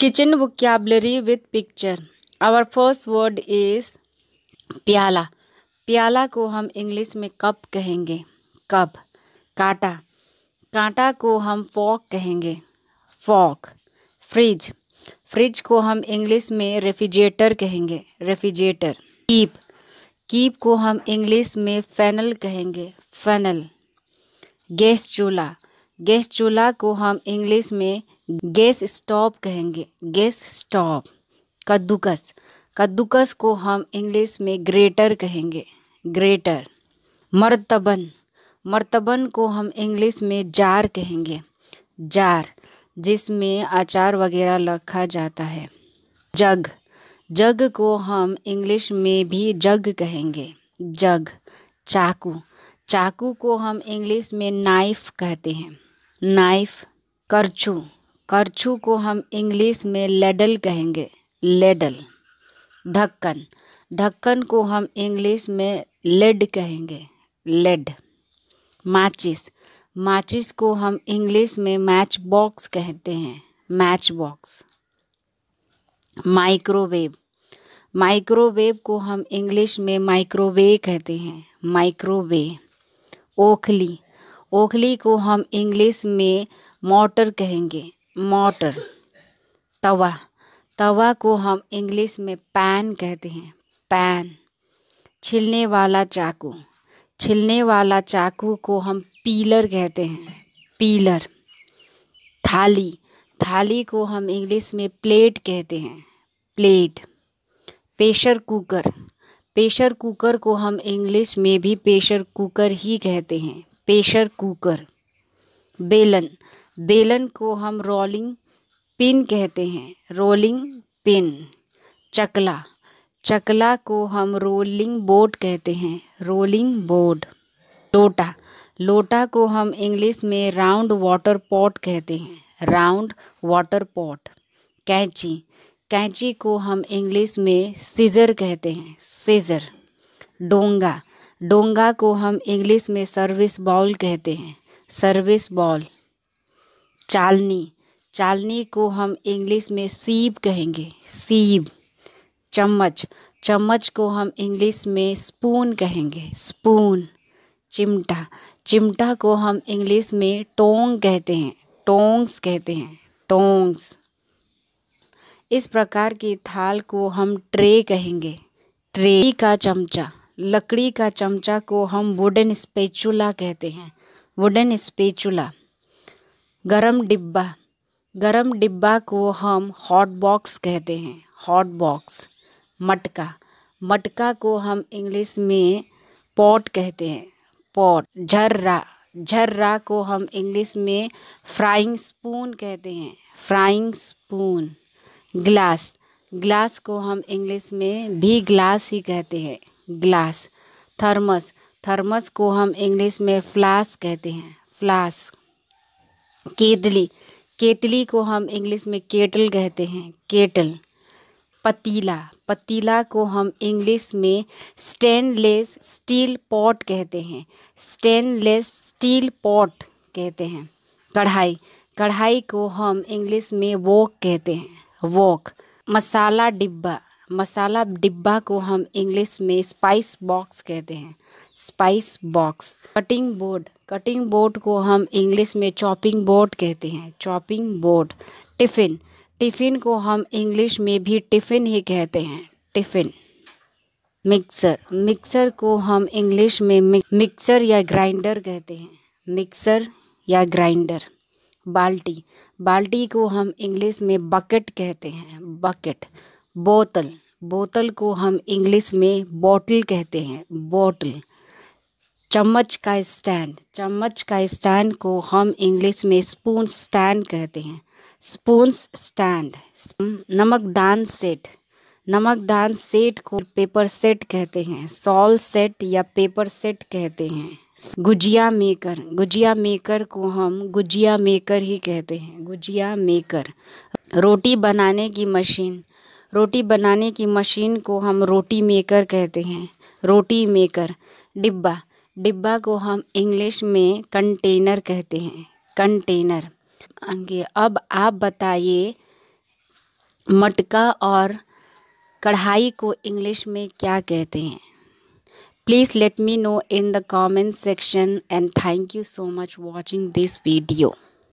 kitchen vocabulary with picture our first word is प्याला प्याला को हम इंग्लिश में कप कहेंगे कप काटा कांटा को हम फॉक कहेंगे फॉक फ्रिज फ्रिज को हम इंग्लिश में रेफ्रिजरेटर कहेंगे रेफ्रिजरेटर कीप कीप को हम इंग्लिश में फैनल कहेंगे फैनल गैस चूल्हा गैस चूल्हा को हम इंग्लिश में गैस स्टॉप कहेंगे गैस स्टॉप कद्दूकस कद्दूकस को हम इंग्लिश में ग्रेटर कहेंगे ग्रेटर मर्तबन मर्तबन को हम इंग्लिश में जार कहेंगे जार जिसमें अचार वगैरह रखा जाता है जग जग को हम इंग्लिश में भी जग कहेंगे जग चाकू चाकू को हम इंग्लिश में नाइफ कहते हैं नाइफ करछू करछू को हम इंग्लिश में लेडल कहेंगे लेडल ढक्कन ढक्कन को हम इंग्लिश में लेड कहेंगे लेड माचिस माचिस को हम इंग्लिश में मैच बॉक्स कहते हैं मैच बॉक्स माइक्रोवेव माइक्रोवेव को हम इंग्लिश में माइक्रोवे कहते हैं माइक्रोवे ओखली ओखली को हम इंग्लिश में मोटर कहेंगे मोटर तवा तवा को हम इंग्लिश में पैन कहते हैं पैन छिलने वाला चाकू छिलने वाला चाकू को हम पीलर कहते हैं पीलर थाली थाली को हम इंग्लिश में प्लेट कहते हैं plate pressure cooker pressure cooker को हम इंग्लिश में भी प्रेशर कुकर ही कहते हैं पेशर कुकर बेलन बेलन को हम रोलिंग पिन कहते हैं रोलिंग पिन चकला चकला को हम रोलिंग बोर्ड कहते हैं रोलिंग बोर्ड लोटा लोटा को हम इंग्लिश में राउंड वाटर पॉट कहते हैं राउंड वाटर पॉट कैंची कैंची को हम इंग्लिश में सीजर कहते हैं सीजर डोंगा डोंगा को हम इंग्लिश में सर्विस बॉल कहते हैं सर्विस बॉल चालनी चालनी को हम इंग्लिश में सीब कहेंगे सीब चम्मच चम्मच को हम इंग्लिश में स्पून कहेंगे स्पून चिमटा चिमटा को हम इंग्लिश में टोंग कहते हैं टोंग्स कहते हैं टोंग्स इस प्रकार की थाल को हम ट्रे कहेंगे ट्रे का चमचा लकड़ी का चमचा को हम वुडन स्पेचुला कहते हैं वुडन स्पेचुला गरम डिब्बा गरम डिब्बा को हम हॉट बॉक्स कहते हैं हॉट बॉक्स मटका मटका को हम इंग्लिश में पॉट कहते हैं पॉट झर्रा झर्रा को हम इंग्लिश में फ्राइंग स्पून कहते हैं फ्राइंग स्पून ग्लास ग्लास को हम इंग्लिश में भी ग्लास ही कहते हैं ग्लास थर्मस थर्मस को हम इंग्लिश में फ्लास कहते हैं फ्लास केतली केतली को हम इंग्लिश में केटल कहते हैं केटल पतीला पतीला को हम इंग्लिश में स्टेनलेस स्टील पॉट कहते हैं स्टेनलेस स्टील पॉट कहते हैं कढ़ाई कढ़ाई को हम इंग्लिश में वॉक कहते हैं वॉक मसाला डिब्बा मसाला डिब्बा को हम इंग्लिश में स्पाइस बॉक्स कहते हैं spice box cutting board cutting board को हम इंग्लिश में चॉपिंग बोर्ड कहते हैं चॉपिंग बोर्ड टिफ़िन टिफ़िन को हम इंग्लिश में भी टिफ़िन ही कहते हैं टिफ़िन मिक्सर मिक्सर को हम इंग्लिश में मिक्सर या ग्राइंडर कहते हैं मिक्सर या ग्राइंडर बाल्टी बाल्टी को हम इंग्लिश में बकेट कहते हैं बकेट बोतल बोतल को हम इंग्लिश में बॉटल कहते हैं बॉटल चम्मच का स्टैंड चम्मच का स्टैंड को हम इंग्लिश में स्पून स्टैंड कहते हैं स्पून स्टैंड नमकदान सेट नमकदान सेट को पेपर सेट कहते हैं सॉल सेट या पेपर सेट कहते हैं गुजिया मेकर गुजिया मेकर को हम गुजिया मेकर ही कहते हैं गुजिया मेकर रोटी बनाने की मशीन रोटी बनाने की मशीन को हम रोटी मेकर कहते हैं रोटी मेकर डिब्बा डिब्बा को हम इंग्लिश में कंटेनर कहते हैं कंटेनर आगे अब आप बताइए मटका और कढ़ाई को इंग्लिश में क्या कहते हैं please let me know in the comment section and thank you so much watching this video